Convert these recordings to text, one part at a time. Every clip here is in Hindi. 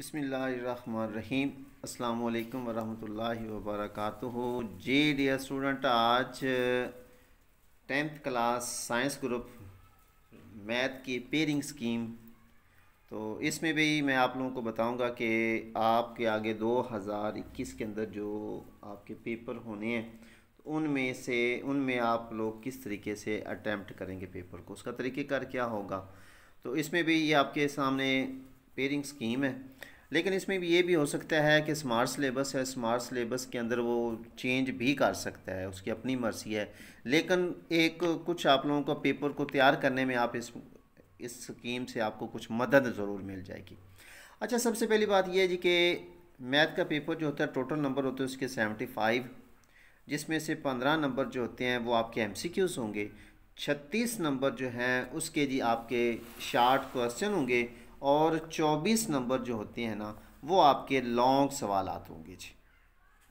बिसमीम अस्सलाम वालेकुम वरहमतुल्लाहि वबरकातुहू जे डियर स्टूडेंट आज tenth class science group math की पेयरिंग स्कीम तो इसमें भी मैं आप लोगों को बताऊंगा कि आपके आगे 2021 के अंदर जो आपके पेपर होने हैं तो उनमें से उनमें आप लोग किस तरीके से अटैम्प्ट करेंगे पेपर को उसका तरीक़ेकार क्या होगा तो इसमें भी ये आपके सामने पेयरिंग स्कीम है लेकिन इसमें भी ये भी हो सकता है कि स्मार्ट सिलेबस है स्मार्ट सिलेबस के अंदर वो चेंज भी कर सकता है उसकी अपनी मर्जी है लेकिन एक कुछ आप लोगों का पेपर को तैयार करने में आप इस इस स्कीम से आपको कुछ मदद ज़रूर मिल जाएगी अच्छा सबसे पहली बात यह है जी कि मैथ का पेपर जो होता है टोटल नंबर होते हैं उसके सेवेंटी फाइव जिसमें से पंद्रह नंबर जो होते हैं वो आपके एम सी क्यूज़ होंगे छत्तीस नंबर जो हैं उसके जी आपके शार्ट क्वेश्चन होंगे और चौबीस नंबर जो होते हैं ना वो आपके लॉन्ग सवाल होंगे जी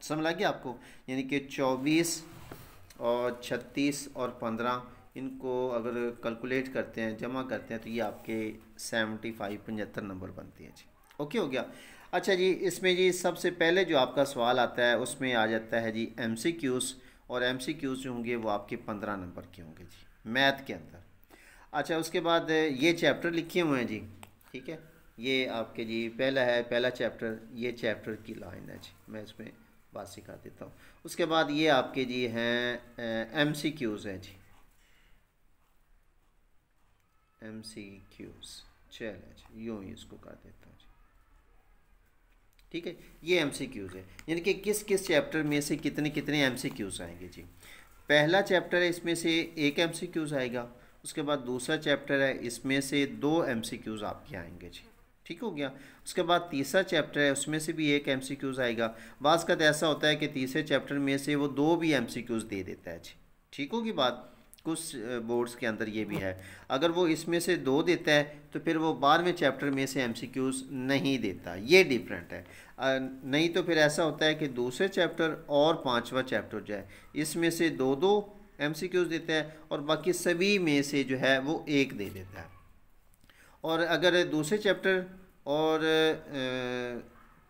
समझ लगे आपको यानी कि चौबीस और छत्तीस और पंद्रह इनको अगर कैलकुलेट करते हैं जमा करते हैं तो ये आपके सेवेंटी फाइव पचहत्तर नंबर बनते हैं जी ओके हो गया अच्छा जी इसमें जी सबसे पहले जो आपका सवाल आता है उसमें आ जाता है जी एम सी क्यूज़ और एम सी क्यूज़ जो होंगे वो आपके पंद्रह नंबर के होंगे जी मैथ के अंदर अच्छा उसके बाद ये चैप्टर लिखे हुए हैं जी ठीक है ये आपके जी पहला है पहला चैप्टर ये चैप्टर की लाइन है जी मैं इसमें बात सिखा देता हूँ उसके बाद ये आपके जी हैं एम सी क्यूज़ हैं जी एम सी क्यूज़ चल जी यूँ ही इसको कर देता हूँ जी ठीक है ये एम सी क्यूज़ है यानी कि किस किस चैप्टर में से कितने कितने एम सी क्यूज़ आएंगे जी पहला चैप्टर है इसमें से एक एम सी क्यूज़ आएगा उसके बाद दूसरा चैप्टर है इसमें से दो एम आपके आएंगे जी ठीक हो गया उसके बाद तीसरा चैप्टर है उसमें से भी एक एम आएगा बाज़ का तो ऐसा होता है कि तीसरे चैप्टर में से वो दो भी एम दे देता है जी ठीक होगी बात कुछ बोर्ड्स के अंदर ये भी है अगर वो इसमें से दो देता है तो फिर वो बारहवें चैप्टर में से एम नहीं देता ये डिफरेंट है नहीं तो फिर ऐसा होता है कि दूसरे चैप्टर और पाँचवा चैप्टर जो है इसमें से दो दो एम सी क्यूज़ देता है और बाकी सभी में से जो है वो एक दे देता है और अगर दूसरे चैप्टर और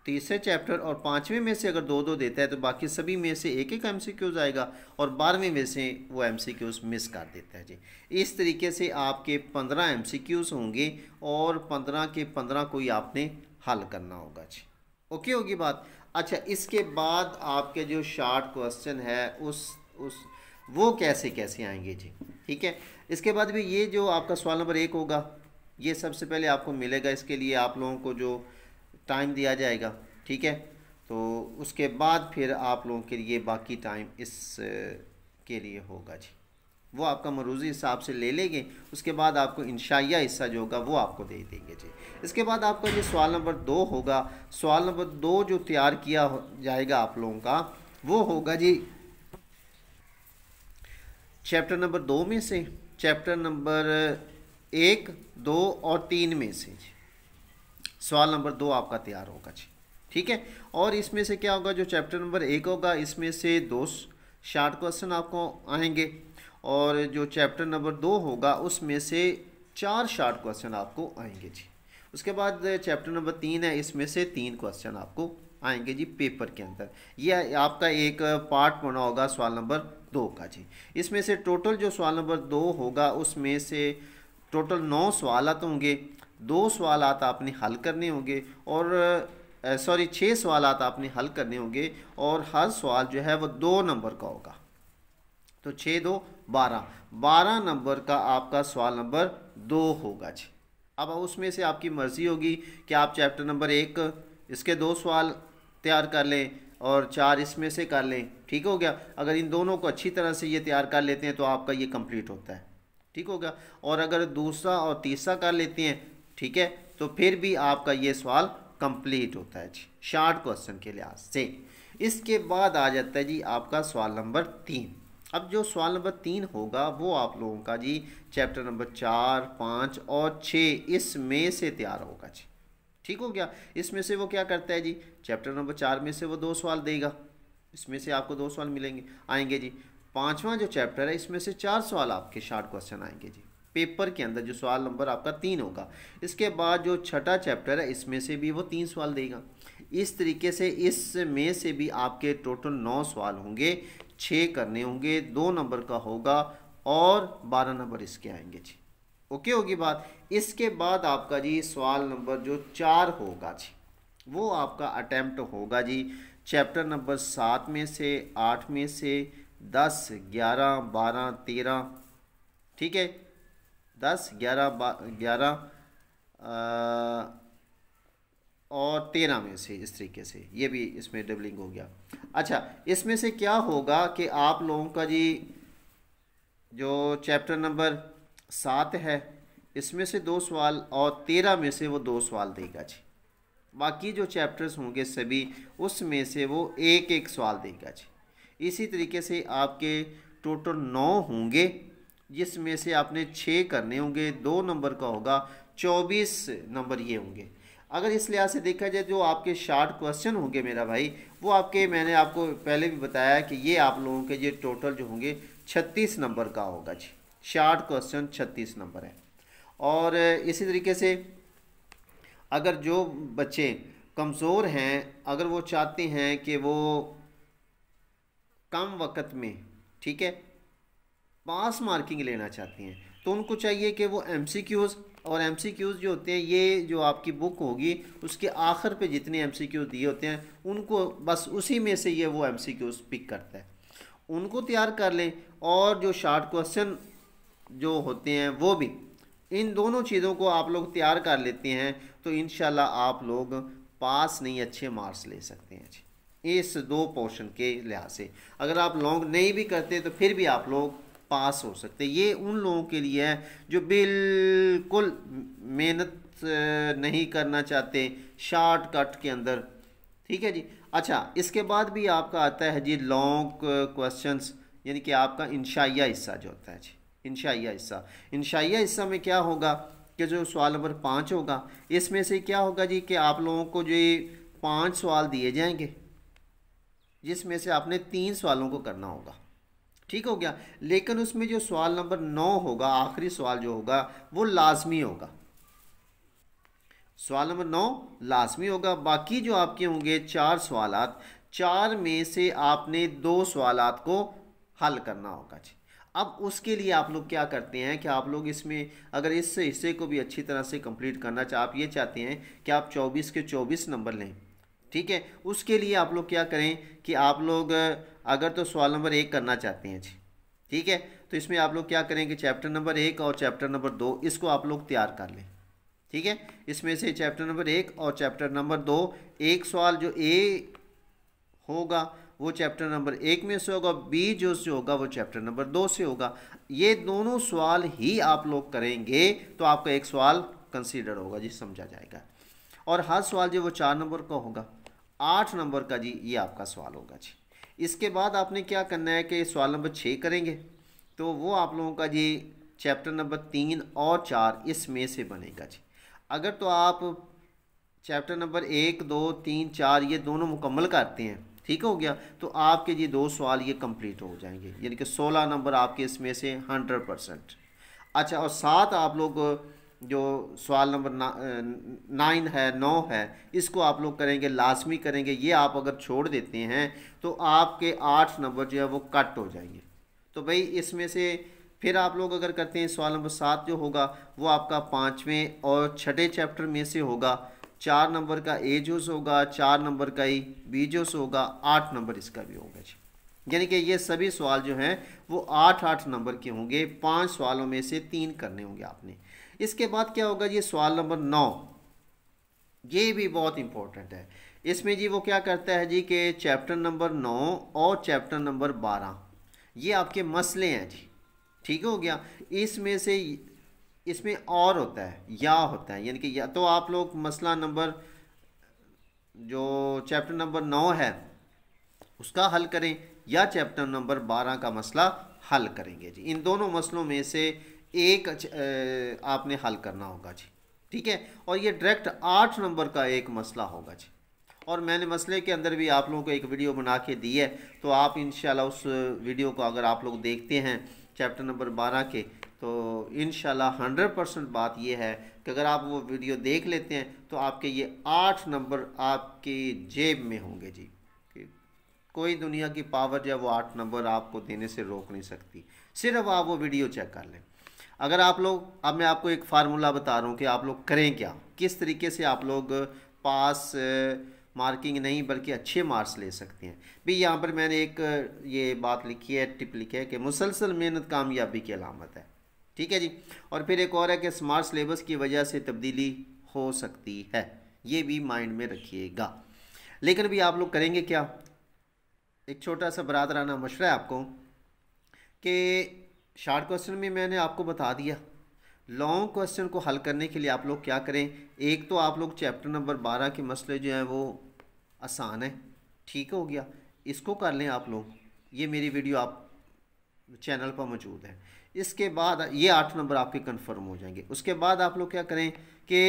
तीसरे चैप्टर और पाँचवें में से अगर दो दो देता है तो बाकी सभी में से एक एक एम सी क्यूज़ आएगा और बारहवें में से वो एम सी क्यूज़ मिस कर देता है जी इस तरीके से आपके पंद्रह एम सी क्यूज़ होंगे और पंद्रह के पंद्रह को ही आपने हल करना होगा जी ओके होगी बात अच्छा इसके बाद आपके जो शार्ट क्वेश्चन है उस उस वो कैसे कैसे आएंगे जी ठीक है इसके बाद भी ये जो आपका सवाल नंबर एक होगा ये सबसे पहले आपको मिलेगा इसके लिए आप लोगों को जो टाइम दिया जाएगा ठीक है तो उसके बाद फिर आप लोगों के लिए बाकी टाइम इस के लिए होगा जी वो आपका मरूजी हिसाब से ले लेंगे उसके बाद आपको इंशाइया हिस्सा जो होगा वो आपको दे देंगे जी इसके बाद आपका जो सवाल नंबर दो होगा सवाल नंबर दो जो तैयार किया जाएगा आप लोगों का वो होगा जी चैप्टर नंबर दो में से चैप्टर नंबर एक दो और तीन में से सवाल नंबर दो आपका तैयार होगा जी ठीक है और इसमें से क्या होगा जो चैप्टर नंबर एक होगा इसमें से दो शार्ट क्वेश्चन आपको आएंगे और जो चैप्टर नंबर दो होगा उसमें से चार शार्ट क्वेश्चन आपको आएंगे जी उसके बाद चैप्टर नंबर तीन है इसमें से तीन क्वेश्चन आपको आएंगे जी पेपर के अंदर यह आपका एक पार्ट बना होगा सवाल नंबर दो का जी इसमें से टोटल जो सवाल नंबर दो होगा उसमें से टोटल नौ सवाल होंगे दो सवाल आपने हल करने होंगे और सॉरी छः सवाल आपने हल करने होंगे और हर सवाल जो है वो दो नंबर का होगा तो छः दो बारह बारह नंबर का आपका सवाल नंबर दो होगा जी अब उसमें से आपकी मर्ज़ी होगी कि आप चैप्टर नंबर एक इसके दो सवाल तैयार कर लें और चार इसमें से कर लें ठीक हो गया अगर इन दोनों को अच्छी तरह से ये तैयार कर लेते हैं तो आपका ये कंप्लीट होता है ठीक हो गया और अगर दूसरा और तीसरा कर लेते हैं ठीक है तो फिर भी आपका ये सवाल कंप्लीट होता है जी शार्ट क्वेश्चन के लिहाज से इसके बाद आ जाता है जी आपका सवाल नंबर तीन अब जो सवाल नंबर तीन होगा वो आप लोगों का जी चैप्टर नंबर चार पाँच और छः इसमें से तैयार होगा जी ठीक हो गया इसमें से वो क्या करता है जी चैप्टर नंबर चार में से वो दो सवाल देगा इसमें से आपको दो सवाल मिलेंगे आएंगे जी पांचवा जो चैप्टर है इसमें से चार सवाल आपके शार्ट क्वेश्चन आएंगे जी पेपर के अंदर जो सवाल नंबर आपका तीन होगा इसके बाद जो छठा चैप्टर है इसमें से भी वो तीन सवाल देगा इस तरीके से इसमें से भी आपके टोटल नौ सवाल होंगे छः करने होंगे दो नंबर का होगा और बारह नंबर इसके आएंगे जी ओके होगी बात इसके बाद आपका जी सवाल नंबर जो चार होगा जी वो आपका अटैम्प्ट होगा जी चैप्टर नंबर सात में से आठ में से दस ग्यारह बारह तेरह ठीक है दस ग्यारह ग्यारह और तेरह में से इस तरीके से ये भी इसमें डबलिंग हो गया अच्छा इसमें से क्या होगा कि आप लोगों का जी जो चैप्टर नंबर सात है इसमें से दो सवाल और तेरह में से वो दो सवाल देगा जी बाकी जो चैप्टर्स होंगे सभी उसमें से वो एक एक सवाल देगा जी इसी तरीके से आपके टोटल नौ होंगे जिसमें से आपने छः करने होंगे दो नंबर का होगा चौबीस नंबर ये होंगे अगर इस लिहाज से देखा जाए जो आपके शार्ट क्वेश्चन होंगे मेरा भाई वो आपके मैंने आपको पहले भी बताया कि ये आप लोगों के ये टोटल जो होंगे छत्तीस नंबर का होगा जी शार्ट क्वेश्चन छत्तीस नंबर है और इसी तरीके से अगर जो बच्चे कमज़ोर हैं अगर वो चाहते हैं कि वो कम वक्त में ठीक है पास मार्किंग लेना चाहते हैं तो उनको चाहिए कि वो एम सी क्यूज़ और एम सी क्यूज़ जो होते हैं ये जो आपकी बुक होगी उसके आखिर पे जितने एम सी क्यूज़ दिए होते हैं उनको बस उसी में से ये वो एम सी क्यूज़ पिक करता है उनको तैयार कर लें और जो शार्ट क्वेश्चन जो होते हैं वो भी इन दोनों चीज़ों को आप लोग तैयार कर लेते हैं तो इन आप लोग पास नहीं अच्छे मार्क्स ले सकते हैं जी इस दो पोर्शन के लिहाज से अगर आप लॉन्ग नहीं भी करते तो फिर भी आप लोग पास हो सकते ये उन लोगों के लिए है जो बिल्कुल मेहनत नहीं करना चाहते शॉर्टकट के अंदर ठीक है जी अच्छा इसके बाद भी आपका आता है जी लॉन्ग क्वेश्चंस यानी कि आपका इंशाइया हिस्सा जो होता है जी इंशाइया हिस्सा इंशाइया हिस्सा में क्या होगा कि जो सवाल नंबर पाँच होगा इसमें से क्या होगा जी कि आप लोगों को जो ये पाँच सवाल दिए जाएंगे जिसमें से आपने तीन सवालों को करना होगा ठीक हो गया लेकिन उसमें जो सवाल नंबर नौ होगा आखिरी सवाल जो होगा वो लाजमी होगा सवाल नंबर नौ लाजमी होगा बाकी जो आपके होंगे चार सवाल चार में से आपने दो सवाल को हल करना होगा जी अब उसके लिए आप लोग क्या करते हैं कि आप लोग इसमें अगर इस हिस्से को भी अच्छी तरह से कंप्लीट करना चाह आप ये चाहते हैं कि आप 24 के 24 नंबर लें ठीक है उसके लिए आप लोग क्या करें कि आप लोग अगर तो सवाल नंबर एक करना चाहते हैं जी ठीक है तो इसमें आप लोग क्या करें कि चैप्टर नंबर एक और चैप्टर नंबर दो इसको आप लोग तैयार कर लें ठीक है इसमें से चैप्टर नंबर एक और चैप्टर नंबर दो एक सवाल जो ए होगा वो चैप्टर नंबर एक में से होगा बी जो से होगा वो चैप्टर नंबर दो से होगा ये दोनों सवाल ही आप लोग करेंगे तो आपका एक सवाल कंसीडर होगा जी समझा जाएगा और हर सवाल जी वो चार नंबर का होगा आठ नंबर का जी ये आपका सवाल होगा जी इसके बाद आपने क्या करना है कि सवाल नंबर छः करेंगे तो वो आप लोगों का जी चैप्टर नंबर तीन और चार इसमें से बनेगा जी अगर तो आप चैप्टर नंबर एक दो तीन चार ये दोनों मुकम्मल करते हैं ठीक हो गया तो आपके ये दो सवाल ये कंप्लीट हो जाएंगे यानी कि सोलह नंबर आपके इसमें से हंड्रेड परसेंट अच्छा और सात आप लोग जो सवाल नंबर ना, नाइन है नौ है इसको आप लोग करेंगे लाजमी करेंगे ये आप अगर छोड़ देते हैं तो आपके आठ नंबर जो है वो कट हो जाएंगे तो भाई इसमें से फिर आप लोग अगर करते हैं सवाल नंबर सात जो होगा वो आपका पाँचवें और छठे चैप्टर में से होगा चार नंबर का ए जूस होगा चार नंबर का ही बी जूस होगा आठ नंबर इसका भी होगा जी यानी कि ये सभी सवाल जो हैं वो आठ आठ नंबर के होंगे पांच सवालों में से तीन करने होंगे आपने इसके बाद क्या होगा ये सवाल नंबर नौ ये भी बहुत इंपॉर्टेंट है इसमें जी वो क्या करता है जी के चैप्टर नंबर नौ और चैप्टर नंबर बारह ये आपके मसले हैं जी ठीक हो गया इसमें से इसमें और होता है या होता है यानी कि या तो आप लोग मसला नंबर जो चैप्टर नंबर नौ है उसका हल करें या चैप्टर नंबर बारह का मसला हल करेंगे जी इन दोनों मसलों में से एक आपने हल करना होगा जी ठीक है और ये डायरेक्ट आठ नंबर का एक मसला होगा जी और मैंने मसले के अंदर भी आप लोगों को एक वीडियो बना के दी है तो आप इन उस वीडियो को अगर आप लोग देखते हैं चैप्टर नंबर बारह के तो इन हंड्रेड परसेंट बात यह है कि अगर आप वो वीडियो देख लेते हैं तो आपके ये आठ नंबर आपकी जेब में होंगे जी कोई दुनिया की पावर या वो आठ नंबर आपको देने से रोक नहीं सकती सिर्फ आप वो वीडियो चेक कर लें अगर आप लोग अब मैं आपको एक फार्मूला बता रहा हूँ कि आप लोग करें क्या किस तरीके से आप लोग पास मार्किंग नहीं बल्कि अच्छे मार्क्स ले सकते हैं भी यहाँ पर मैंने एक ये बात लिखी है टिप लिखी है कि मुसलसल मेहनत कामयाबी की अलामत है ठीक है जी और फिर एक और है कि स्मार्ट सिलेबस की वजह से तब्दीली हो सकती है ये भी माइंड में रखिएगा लेकिन भी आप लोग करेंगे क्या एक छोटा सा बरादराना मशरा है आपको कि शार्ट क्वेश्चन में मैंने आपको बता दिया लॉन्ग क्वेश्चन को हल करने के लिए आप लोग क्या करें एक तो आप लोग चैप्टर नंबर बारह के मसले जो हैं वो आसान है ठीक हो गया इसको कर लें आप लोग ये मेरी वीडियो आप चैनल पर मौजूद है इसके बाद ये आठ नंबर आपके कंफर्म हो जाएंगे उसके बाद आप लोग क्या करें कि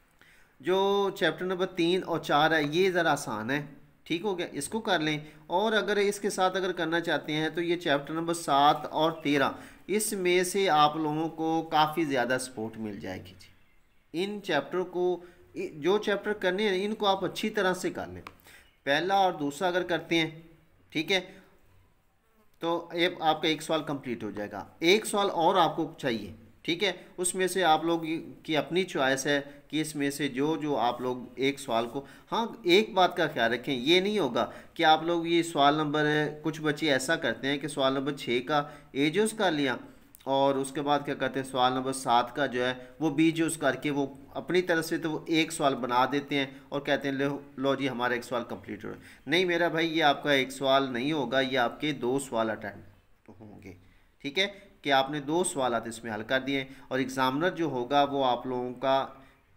जो चैप्टर नंबर तीन और चार है ये ज़रा आसान है ठीक हो गया इसको कर लें और अगर इसके साथ अगर करना चाहते हैं तो ये चैप्टर नंबर सात और तेरह इसमें से आप लोगों को काफ़ी ज़्यादा सपोर्ट मिल जाएगी जी इन चैप्टर को जो चैप्टर करने हैं इनको आप अच्छी तरह से कर लें पहला और दूसरा अगर करते हैं ठीक है तो ये आपका एक सवाल कंप्लीट हो जाएगा एक सवाल और आपको चाहिए ठीक है उसमें से आप लोग की अपनी चॉइस है कि इसमें से जो जो आप लोग एक सवाल को हाँ एक बात का ख्याल रखें ये नहीं होगा कि आप लोग ये सवाल नंबर कुछ बच्चे ऐसा करते हैं कि सवाल नंबर छः का एजोस कर लिया और उसके बाद क्या कहते हैं सवाल नंबर सात का जो है वो बीज यूज़ करके वो अपनी तरफ से तो वो एक सवाल बना देते हैं और कहते हैं लो लो जी हमारा एक सवाल कम्प्लीट हो नहीं मेरा भाई ये आपका एक सवाल नहीं होगा ये आपके दो सवाल अटैम्प्ट तो होंगे ठीक है कि आपने दो सवाल इसमें हल कर दिए और एग्ज़ामिनर जो होगा वो आप लोगों का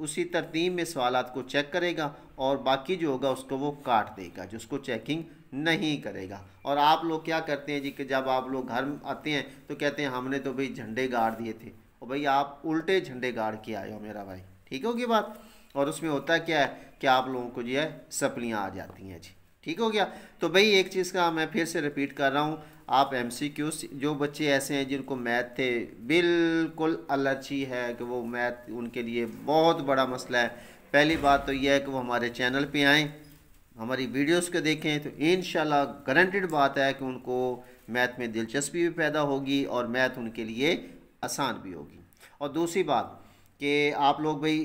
उसी तरतीब में सवाल को चेक करेगा और बाकी जो होगा उसको वो काट देगा जो उसको चेकिंग नहीं करेगा और आप लोग क्या करते हैं जी कि जब आप लोग घर आते हैं तो कहते हैं हमने तो भाई झंडे गाड़ दिए थे और भाई आप उल्टे झंडे गाड़ के आए हो मेरा भाई ठीक होगी बात और उसमें होता क्या है कि आप लोगों को जो है सप्लियाँ आ जाती हैं जी ठीक हो गया तो भाई एक चीज़ का मैं फिर से रिपीट कर रहा हूँ आप एम जो बच्चे ऐसे हैं जिनको मैथ थे बिल्कुल अलर्जी है कि वो मैथ उनके लिए बहुत बड़ा मसला है पहली बात तो यह है कि वो हमारे चैनल पे आएँ हमारी वीडियोस को देखें तो इन गारंटेड बात है कि उनको मैथ में दिलचस्पी भी पैदा होगी और मैथ उनके लिए आसान भी होगी और दूसरी बात कि आप लोग भाई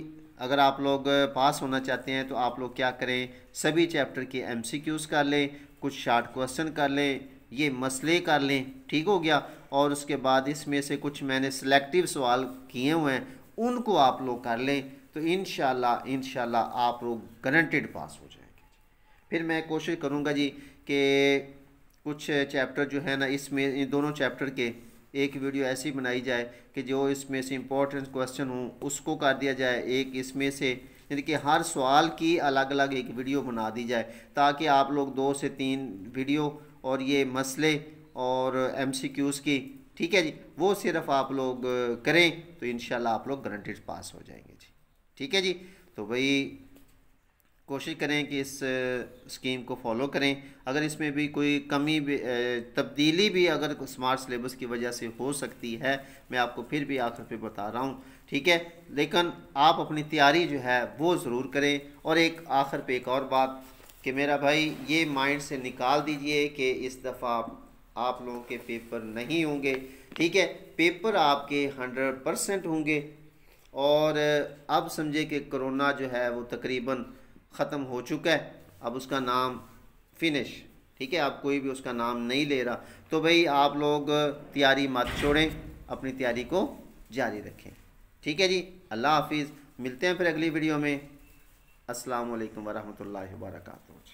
अगर आप लोग पास होना चाहते हैं तो आप लोग क्या करें सभी चैप्टर के एम कर लें कुछ शार्ट क्वेश्चन कर लें ये मसले कर लें ठीक हो गया और उसके बाद इसमें से कुछ मैंने सेलेक्टिव सवाल किए हुए हैं उनको आप लोग कर लें तो इन शाह आप लोग गारंटेड पास हो जाएंगे फिर मैं कोशिश करूँगा जी कि कुछ चैप्टर जो है ना इसमें इन दोनों चैप्टर के एक वीडियो ऐसी बनाई जाए कि जो इसमें से इम्पोर्टेंट क्वेश्चन हो उसको कर दिया जाए एक इसमें से यानी कि हर सवाल की अलग अलग एक वीडियो बना दी जाए ताकि आप लोग दो से तीन वीडियो और ये मसले और एम की ठीक है जी वो सिर्फ आप लोग करें तो इन आप लोग गारंटेड पास हो जाएंगे जी ठीक है जी तो भाई कोशिश करें कि इस स्कीम को फॉलो करें अगर इसमें भी कोई कमी भी तब्दीली भी अगर स्मार्ट सिलेबस की वजह से हो सकती है मैं आपको फिर भी आखिर पे बता रहा हूँ ठीक है लेकिन आप अपनी तैयारी जो है वो ज़रूर करें और एक आखिर पे एक और बात कि मेरा भाई ये माइंड से निकाल दीजिए कि इस दफ़ा आप लोगों के पेपर नहीं होंगे ठीक है पेपर आपके हंड्रेड परसेंट होंगे और अब समझे कि कोरोना जो है वो तकरीबन ख़त्म हो चुका है अब उसका नाम फिनिश ठीक है आप कोई भी उसका नाम नहीं ले रहा तो भाई आप लोग तैयारी मत छोड़ें अपनी तैयारी को जारी रखें ठीक है जी अल्लाह हाफिज़ मिलते हैं फिर अगली वीडियो में असलकम वरहमल वर्का